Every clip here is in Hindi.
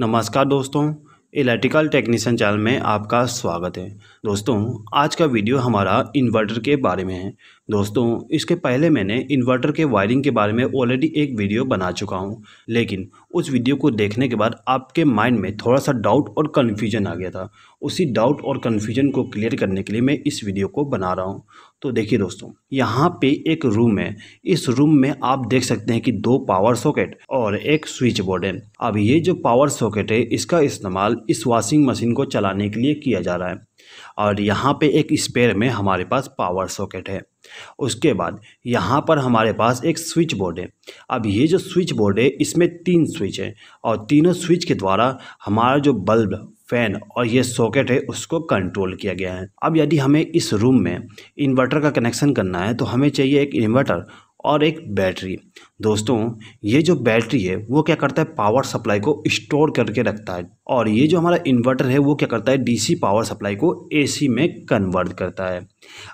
नमस्कार दोस्तों इलेक्ट्रिकल टेक्नीशियन चैनल में आपका स्वागत है दोस्तों आज का वीडियो हमारा इन्वर्टर के बारे में है दोस्तों इसके पहले मैंने इन्वर्टर के वायरिंग के बारे में ऑलरेडी एक वीडियो बना चुका हूँ लेकिन उस वीडियो को देखने के बाद आपके माइंड में थोड़ा सा डाउट और कन्फ्यूजन आ गया था उसी डाउट और कन्फ्यूजन को क्लियर करने के लिए मैं इस वीडियो को बना रहा हूँ तो देखिए दोस्तों यहाँ पे एक रूम है इस रूम में आप देख सकते हैं कि दो पावर सॉकेट और एक स्विच बोर्ड है अब ये जो पावर सॉकेट है इसका इस्तेमाल इस वॉशिंग मशीन को चलाने के लिए किया जा रहा है और यहाँ पे एक स्पेयर में हमारे पास पावर सॉकेट है उसके बाद यहाँ पर हमारे पास एक स्विच बोर्ड है अब ये जो स्विच बोर्ड है इसमें तीन स्विच है और तीनों स्विच के द्वारा हमारा जो बल्ब फैन और ये सॉकेट है उसको कंट्रोल किया गया है अब यदि हमें इस रूम में इन्वर्टर का कनेक्शन करना है तो हमें चाहिए एक इन्वर्टर और एक बैटरी दोस्तों ये जो बैटरी है वो क्या करता है पावर सप्लाई को स्टोर करके रखता है और ये जो हमारा इन्वर्टर है वो क्या करता है डीसी पावर सप्लाई को एसी में कन्वर्ट करता है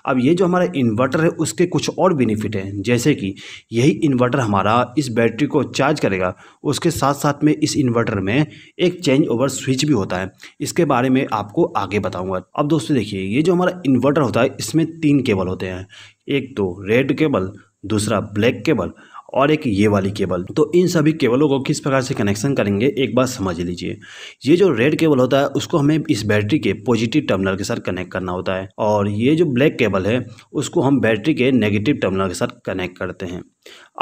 अब ये जो हमारा इन्वर्टर है उसके कुछ और बेनिफिट हैं जैसे कि यही इन्वर्टर हमारा इस बैटरी को चार्ज करेगा उसके साथ साथ में इस इन्वर्टर में एक चेंज ओवर स्विच भी होता है इसके बारे में आपको आगे बताऊँगा अब दोस्तों देखिए ये जो हमारा इन्वर्टर होता है इसमें तीन केबल होते हैं एक तो रेड केबल दूसरा ब्लैक केबल और एक ये वाली केबल तो इन सभी केबलों को किस प्रकार से कनेक्शन करेंगे एक बात समझ लीजिए ये जो रेड केबल होता है उसको हमें इस बैटरी के पॉजिटिव टर्मिनल के साथ कनेक्ट करना होता है और ये जो ब्लैक केबल है उसको हम बैटरी के नेगेटिव टर्मिनल के साथ कनेक्ट करते हैं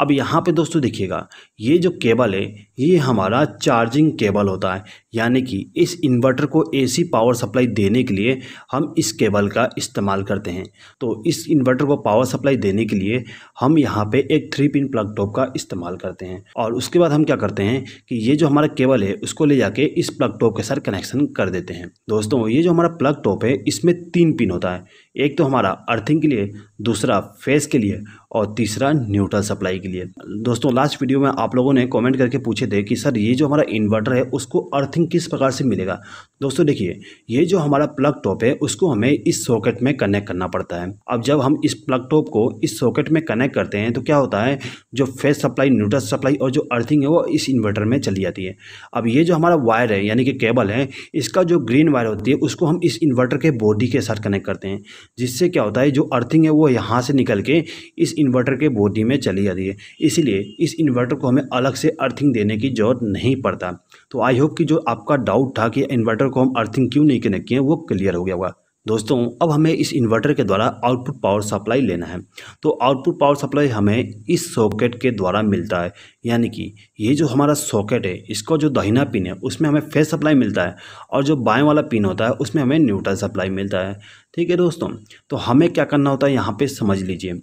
अब यहाँ पे दोस्तों देखिएगा ये जो केबल है ये हमारा चार्जिंग केबल होता है यानी कि इस इन्वर्टर को एसी पावर सप्लाई देने के लिए हम इस केबल का इस्तेमाल करते हैं तो इस इन्वर्टर को पावर सप्लाई देने के लिए हम यहाँ पे एक थ्री पिन प्लग टॉप का इस्तेमाल करते हैं और उसके बाद हम क्या करते हैं कि ये जो हमारा केबल है उसको ले जाके इस प्लग टॉप के साथ कनेक्शन कर देते हैं दोस्तों ये जो हमारा प्लग टॉप है इसमें तीन पिन होता है एक तो हमारा अर्थिंग के लिए दूसरा फेस के लिए और तीसरा न्यूट्रल सप्लाई के लिए दोस्तों लास्ट वीडियो में आप लोगों ने कमेंट करके पूछे थे कि सर ये जो हमारा इन्वर्टर है उसको अर्थिंग किस प्रकार से मिलेगा दोस्तों देखिए ये जो हमारा प्लग टॉप है उसको हमें इस सॉकेट में कनेक्ट करना पड़ता है अब जब हम इस प्लग टॉप को इस सॉकेट में कनेक्ट करते हैं तो क्या होता है जो फेस सप्लाई न्यूट्रल सप्लाई और जो अर्थिंग है वो इस इन्वर्टर में चली जाती है अब ये जो हमारा वायर है यानी कि केबल है इसका जो ग्रीन वायर होती है उसको हम इस इन्वर्टर के बॉडी के साथ कनेक्ट करते हैं जिससे क्या होता है जो अर्थिंग है वो यहाँ से निकल के इस इन्वर्टर के बॉडी में चली जाती है इसीलिए इस इन्वर्टर को हमें अलग से अर्थिंग देने की ज़रूरत नहीं पड़ता तो आई होप कि जो आपका डाउट था कि इन्वर्टर को हम अर्थिंग क्यों नहीं कनेक्ट किए वो क्लियर हो गया होगा दोस्तों अब हमें इस इन्वर्टर के द्वारा आउटपुट पावर सप्लाई लेना है तो आउटपुट पावर सप्लाई हमें इस सॉकेट के द्वारा मिलता है यानी कि ये जो हमारा सॉकेट है इसका जो दहीना पिन है उसमें हमें फेस सप्लाई मिलता है और जो बाएं वाला पिन होता है उसमें हमें न्यूट्रल सप्लाई मिलता है ठीक है दोस्तों तो हमें क्या करना होता है यहाँ पर समझ लीजिए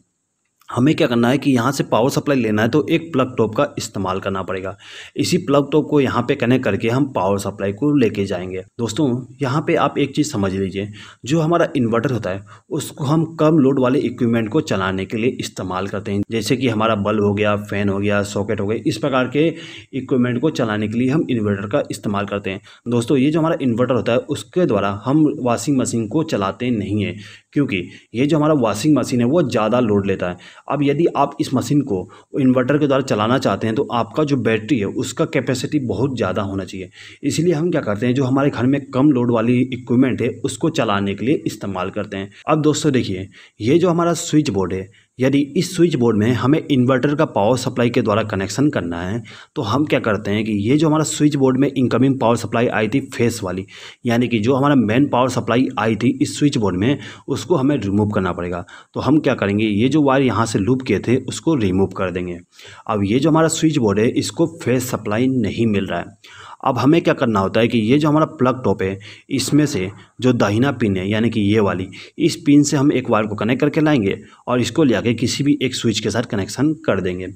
हमें क्या करना है कि यहाँ से पावर सप्लाई लेना है तो एक प्लग टॉप का इस्तेमाल करना पड़ेगा इसी प्लग टॉप को यहाँ पे कनेक्ट करके हम पावर सप्लाई को लेके जाएंगे दोस्तों यहाँ पे आप एक चीज़ समझ लीजिए जो हमारा इन्वर्टर होता है उसको हम कम लोड वाले इक्विपमेंट को चलाने के लिए इस्तेमाल करते हैं जैसे कि हमारा बल्ब हो गया फ़ैन हो गया सॉकेट हो गया इस प्रकार के इक्विपमेंट को चलाने के लिए हम इन्वर्टर का इस्तेमाल करते हैं दोस्तों ये जो हमारा इन्वर्टर होता है उसके द्वारा हम वॉशिंग मशीन को चलाते नहीं हैं क्योंकि ये जो हमारा वॉशिंग मशीन है वो ज़्यादा लोड लेता है अब यदि आप इस मशीन को इन्वर्टर के द्वारा चलाना चाहते हैं तो आपका जो बैटरी है उसका कैपेसिटी बहुत ज़्यादा होना चाहिए इसलिए हम क्या करते हैं जो हमारे घर में कम लोड वाली इक्विपमेंट है उसको चलाने के लिए इस्तेमाल करते हैं अब दोस्तों देखिए ये जो हमारा स्विच बोर्ड है यदि इस स्विच बोर्ड में हमें इन्वर्टर का पावर सप्लाई के द्वारा कनेक्शन करना है तो हम क्या करते हैं कि ये जो हमारा स्विच बोर्ड में इनकमिंग पावर सप्लाई आई थी फेस वाली यानी कि जो हमारा मेन पावर सप्लाई आई थी इस स्विच बोर्ड में उसको हमें रिमूव करना पड़ेगा तो हम क्या करेंगे ये जो वायर यहाँ से लूप किए थे उसको रिमूव कर देंगे अब ये जो हमारा स्विच बोर्ड है इसको फेस सप्लाई नहीं मिल रहा है अब हमें क्या करना होता है कि ये जो हमारा प्लग टॉप है इसमें से जो दाहिना पिन है यानी कि ये वाली इस पिन से हम एक वायर को कनेक्ट करके लाएंगे और इसको ले आके किसी भी एक स्विच के साथ कनेक्शन कर देंगे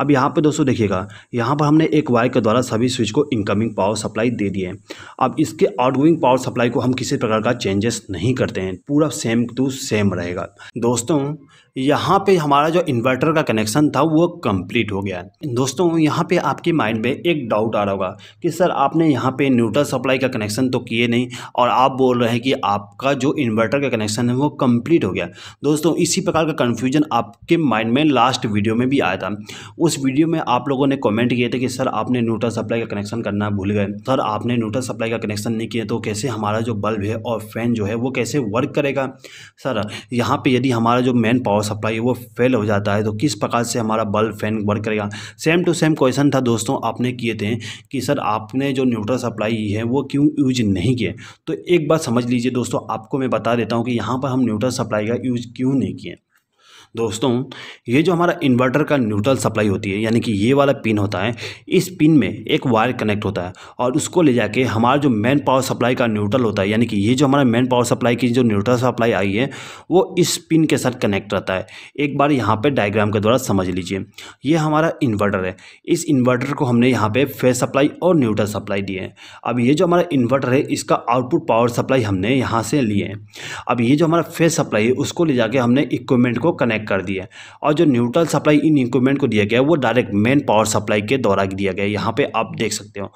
अब यहाँ पर दोस्तों देखिएगा यहाँ पर हमने एक वायर के द्वारा सभी स्विच को इनकमिंग पावर सप्लाई दे दिए अब इसके आउटगोइंग पावर सप्लाई को हम किसी प्रकार का चेंजेस नहीं करते हैं पूरा सेम टू सेम रहेगा दोस्तों यहाँ पे हमारा जो इन्वर्टर का कनेक्शन था वो कंप्लीट हो गया दोस्तों यहाँ पे आपके माइंड में एक डाउट आ रहा होगा कि सर आपने यहाँ पे न्यूट्रल सप्लाई का कनेक्शन तो किए नहीं और आप बोल रहे हैं कि आपका जो इन्वर्टर का कनेक्शन है वो कंप्लीट हो गया दोस्तों इसी प्रकार का कन्फ्यूजन आपके माइंड में लास्ट वीडियो में भी आया था उस वीडियो में आप लोगों ने कॉमेंट किए थे कि सर आपने न्यूट्रल सप्लाई का कनेक्शन करना भूल गए सर आपने न्यूट्रल सप्लाई का कनेक्शन नहीं किया तो कैसे हमारा जो बल्ब है और फैन जो है वो कैसे वर्क करेगा सर यहाँ पर यदि हमारा जो मेन पावर सप्लाई है वो फेल हो जाता है तो किस प्रकार से हमारा बल्ब फैन वर्क करेगा सेम टू सेम क्वेश्चन था दोस्तों आपने किए थे कि सर आपने हमने जो न्यूट्रल सप्लाई है वो क्यों यूज नहीं किए तो एक बात समझ लीजिए दोस्तों आपको मैं बता देता हूँ कि यहाँ पर हम न्यूट्रल सप्लाई का यूज क्यों नहीं किए दोस्तों ये जो हमारा इन्वर्टर का न्यूट्रल सप्लाई होती है यानी कि ये वाला पिन होता है इस पिन में एक वायर कनेक्ट होता है और उसको ले जाके हमारा जो मेन पावर सप्लाई का न्यूट्रल होता है यानी कि ये जो हमारा मेन पावर सप्लाई की जो न्यूट्रल सप्लाई आई है वो इस पिन के साथ कनेक्ट रहता है एक बार यहाँ पर डायग्राम के द्वारा समझ लीजिए ये हमारा इन्वर्टर है इस इन्वर्टर को हमने यहाँ पर फेस सप्लाई और न्यूट्रल सप्लाई दिए हैं अब ये जो हमारा इन्वर्टर है इसका आउटपुट पावर सप्लाई हमने यहाँ से लिए हैं अब ये जो हमारा फेस सप्लाई है उसको ले जाके हमने इक्विपमेंट को कनेक्ट कनेक्ट कर दिया है और जो न्यूट्रल सप्लाई इन इक्विपमेंट को दिया गया है वो डायरेक्ट मेन पावर सप्लाई के द्वारा दिया गया है यहाँ पे आप देख सकते हो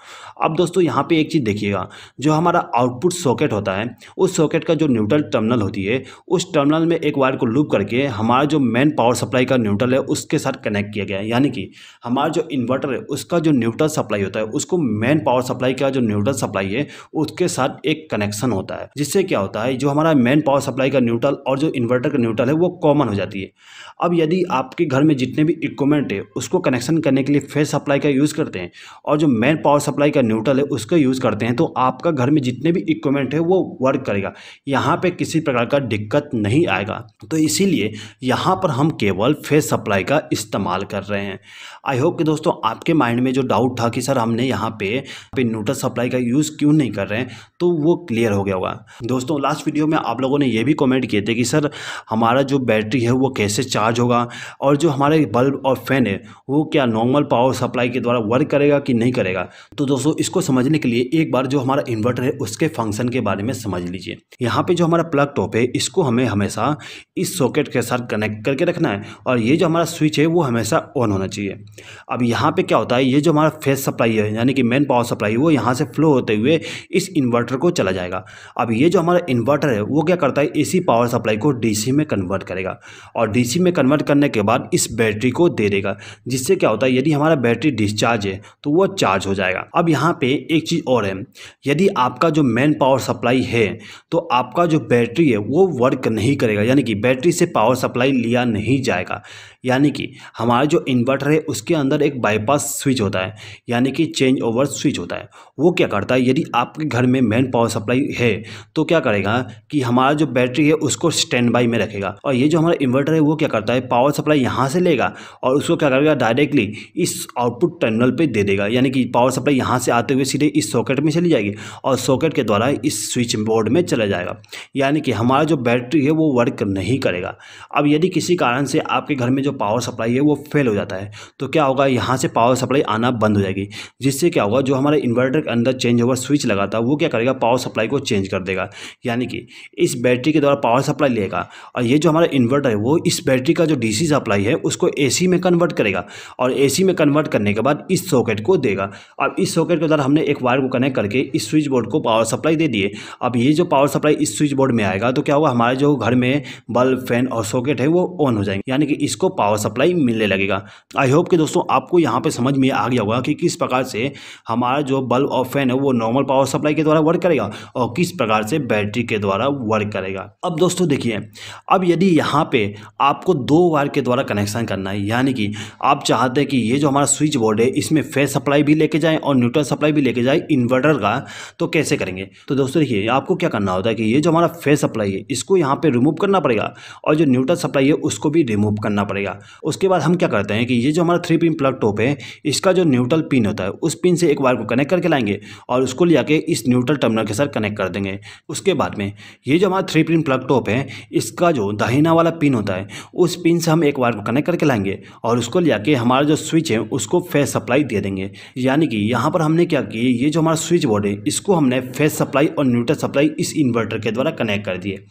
अब दोस्तों यहाँ पे एक चीज़ देखिएगा जो हमारा आउटपुट सॉकेट होता है उस सॉकेट का जो न्यूट्रल टर्मिनल होती है उस टर्मिनल में एक वायर को लूप करके हमारा जो मेन पावर सप्लाई का न्यूट्रल है उसके साथ कनेक्ट किया गया है यानी कि हमारा जो इन्वर्टर है उसका जो न्यूट्रल सप्लाई होता है उसको मेन पावर सप्लाई का जो न्यूट्रल सप्लाई है उसके साथ एक कनेक्शन होता है जिससे क्या होता है जो हमारा मेन पावर सप्लाई का न्यूट्रल और जो इन्वर्टर का न्यूट्रल है वो कॉमन हो जाती है अब यदि आपके घर में जितने भी इक्विपमेंट है उसको कनेक्शन करने के लिए फेस सप्लाई का यूज़ करते हैं और जो मेन पावर सप्लाई का न्यूट्रल है उसका यूज़ करते हैं तो आपका घर में जितने भी इक्विपमेंट है वो वर्क करेगा यहाँ पर किसी प्रकार का दिक्कत नहीं आएगा तो इसीलिए यहाँ पर हम केवल फेस सप्लाई का इस्तेमाल कर रहे हैं आई होप कि दोस्तों आपके माइंड में जो डाउट था कि सर हमने यहाँ पे, पे न्यूट्रल सप्लाई का यूज़ क्यों नहीं कर रहे हैं तो वो क्लियर हो गया होगा दोस्तों लास्ट वीडियो में आप लोगों ने ये भी कमेंट किए थे कि सर हमारा जो बैटरी है वो कैसे चार्ज होगा और जो हमारे बल्ब और फैन है वो क्या नॉर्मल पावर सप्लाई के द्वारा वर्क करेगा कि नहीं करेगा तो दोस्तों इसको समझने के लिए एक बार जो हमारा इन्वर्टर है उसके फंक्शन के बारे में समझ लीजिए यहाँ पे जो हमारा प्लग टॉप है इसको हमें हमेशा इस सॉकेट के साथ कनेक्ट करके रखना है और ये जो हमारा स्विच है वो हमेशा ऑन होना चाहिए अब यहाँ पर क्या होता है ये जो हमारा फेस सप्लाई है यानी कि मेन पावर सप्लाई वो यहाँ से फ्लो होते हुए इस इन्वर्टर को चला जाएगा अब ये जो हमारा इन्वर्टर है वो क्या करता है ए पावर सप्लाई को डी में कन्वर्ट करेगा और और डीसी में कन्वर्ट करने के बाद इस बैटरी को दे देगा जिससे क्या होता है यदि हमारा बैटरी डिस्चार्ज है तो वह चार्ज हो जाएगा अब यहाँ पे एक चीज़ और है यदि आपका जो मेन पावर सप्लाई है तो आपका जो बैटरी है वो वर्क नहीं करेगा यानी कि बैटरी से पावर सप्लाई लिया नहीं जाएगा यानी कि हमारा जो इन्वर्टर है उसके अंदर एक बाईपास स्विच होता है यानी कि चेंज ओवर स्विच होता है वो क्या करता है यदि आपके घर में मेन पावर सप्लाई है तो क्या करेगा कि हमारा जो बैटरी है उसको स्टैंड बाई में रखेगा और ये जो हमारा इन्वर्टर है वो क्या करता है पावर सप्लाई यहाँ से लेगा और उसको क्या करेगा डायरेक्टली इस आउटपुट टर्मिनल पर दे देगा यानी कि पावर सप्लाई यहाँ से आते हुए सीधे इस सॉकेट में चली जाएगी और सॉकेट के द्वारा इस स्विच बोर्ड में चला जाएगा यानी कि हमारा जो बैटरी है वो वर्क नहीं करेगा अब यदि किसी कारण से आपके घर में जो पावर सप्लाई है वो फेल हो जाता है तो क्या होगा यहाँ से पावर सप्लाई आना बंद हो जाएगी जिससे क्या होगा जो हमारा इन्वर्टर के अंदर चेंज ओवर स्विच लगा था वो क्या करेगा पावर सप्लाई को चेंज कर देगा यानी कि इस बैटरी के द्वारा पावर सप्लाई लेगा और ये जो हमारा इन्वर्टर है वो इस बैटरी का जो डीसी सप्लाई है उसको एसी में कन्वर्ट करेगा और एसी में कन्वर्ट करने के बाद इस सॉकेट को देगा अब इस सॉकेट के द्वारा हमने एक वायर को कनेक्ट करके इस स्विच बोर्ड को पावर सप्लाई दे दिए अब ये जो पावर सप्लाई इस स्विच बोर्ड में आएगा तो क्या होगा हमारे जो घर में बल्ब फैन और सॉकेट है वो ऑन हो जाएंगे यानी कि इसको पावर सप्लाई मिलने लगेगा आई होप कि दोस्तों आपको यहाँ पर समझ में आ गया होगा कि किस प्रकार से हमारा जो बल्ब और फैन है वो नॉर्मल पावर सप्लाई के द्वारा वर्क करेगा और किस प्रकार से बैटरी के द्वारा वर्क करेगा अब दोस्तों देखिए अब यदि यहाँ पे आपको दो वायर के द्वारा कनेक्शन करना है यानी कि आप चाहते हैं कि ये जो हमारा स्विच बोर्ड है इसमें फेस सप्लाई भी लेके जाएं और न्यूट्रल सप्लाई भी लेके जाएं इन्वर्टर का तो कैसे करेंगे तो दोस्तों देखिए आपको क्या करना होता है कि ये जो हमारा फ़ेस सप्लाई है इसको यहाँ पर रिमूव करना पड़ेगा और जो न्यूट्रल सप्लाई है उसको भी रिमूव करना पड़ेगा उसके बाद हम क्या करते हैं कि ये जो हमारा थ्री पिन प्लग टॉप है इसका जो न्यूट्रल पिन होता है उस पिन से एक वायर को कनेक्ट करके लाएंगे और उसको ले आके इस न्यूट्रल टर्मिनल के साथ कनेक्ट कर देंगे उसके बाद में ये जो हमारा थ्री पिन प्लग टॉप है इसका जो दाहिना वाला पिन होता है उस पिन से हम एक वायर को कनेक्ट करके लाएंगे और उसको ले आके हमारा जो स्विच है उसको फेस सप्लाई दे देंगे यानी कि यहाँ पर हमने क्या किए ये जो हमारा स्विच बोर्ड है इसको हमने फेस सप्लाई और न्यूट्रल सप्लाई इस इन्वर्टर के द्वारा कनेक्ट कर दिए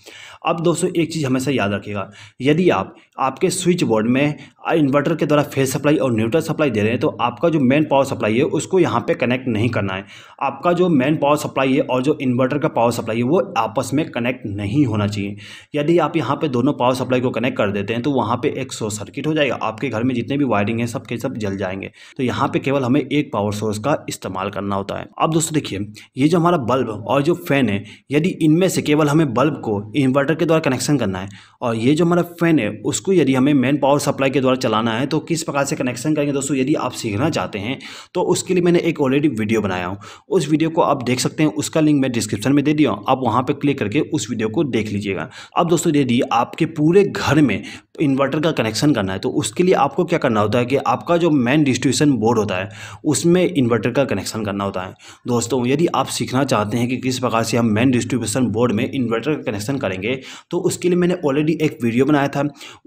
अब दोस्तों एक चीज़ हमेशा याद रखिएगा यदि आप आपके स्विच बोर्ड में इन्वर्टर के द्वारा फेस सप्लाई और न्यूट्रल सप्लाई दे रहे हैं तो आपका जो मेन पावर सप्लाई है उसको यहाँ पे कनेक्ट नहीं करना है आपका जो मेन पावर सप्लाई है और जो इन्वर्टर का पावर सप्लाई है वो आपस में कनेक्ट नहीं होना चाहिए यदि आप यहाँ पर दोनों पावर सप्लाई को कनेक्ट कर देते हैं तो वहाँ पर एक सोर्स सर्किट हो जाएगा आपके घर में जितने भी वायरिंग है सब के सब जल जाएंगे तो यहाँ पर केवल हमें एक पावर सोर्स का इस्तेमाल करना होता है अब दोस्तों देखिए ये जो हमारा बल्ब और जो फैन है यदि इनमें से केवल हमें बल्ब को इन्वर्टर इन्वर्टर के द्वारा कनेक्शन करना है और ये जो हमारा फैन है उसको यदि हमें मेन पावर सप्लाई के द्वारा चलाना है तो किस प्रकार से कनेक्शन करेंगे दोस्तों यदि आप सीखना चाहते हैं तो उसके लिए मैंने एक ऑलरेडी वीडियो बनाया हूँ उस वीडियो को आप देख सकते हैं उसका लिंक मैं डिस्क्रिप्शन में दे दिया हूँ आप वहाँ पर क्लिक करके उस वीडियो को देख लीजिएगा अब दोस्तों यदि आपके पूरे घर में तो इन्वर्टर का कनेक्शन करना है तो उसके लिए आपको क्या करना होता है कि आपका जो मेन डिस्ट्रीब्यूशन बोर्ड होता है उसमें इन्वर्टर का कनेक्शन करना होता है दोस्तों यदि आप सीखना चाहते हैं कि किस प्रकार से हम मेन डिस्ट्रीब्यूशन बोर्ड में इन्वर्टर का कनेक्शन करेंगे तो उसके लिए मैंने ऑलरेडी एक वीडियो बनाया था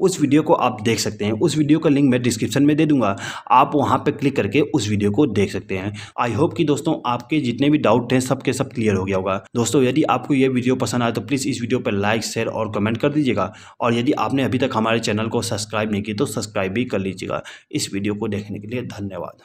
उस वीडियो को आप देख सकते हैं उस वीडियो का लिंक मैं डिस्क्रिप्शन में दे दूँगा आप वहाँ पर क्लिक करके उस वीडियो को देख सकते हैं आई होप कि दोस्तों आपके जितने भी डाउट हैं सबके सब क्लियर हो गया होगा दोस्तों यदि आपको यह वीडियो पसंद आए तो प्लीज़ इस वीडियो पर लाइक शेयर और कमेंट कर दीजिएगा और यदि आपने अभी तक हमारे हमारे चैनल को सब्सक्राइब नहीं की तो सब्सक्राइब भी कर लीजिएगा इस वीडियो को देखने के लिए धन्यवाद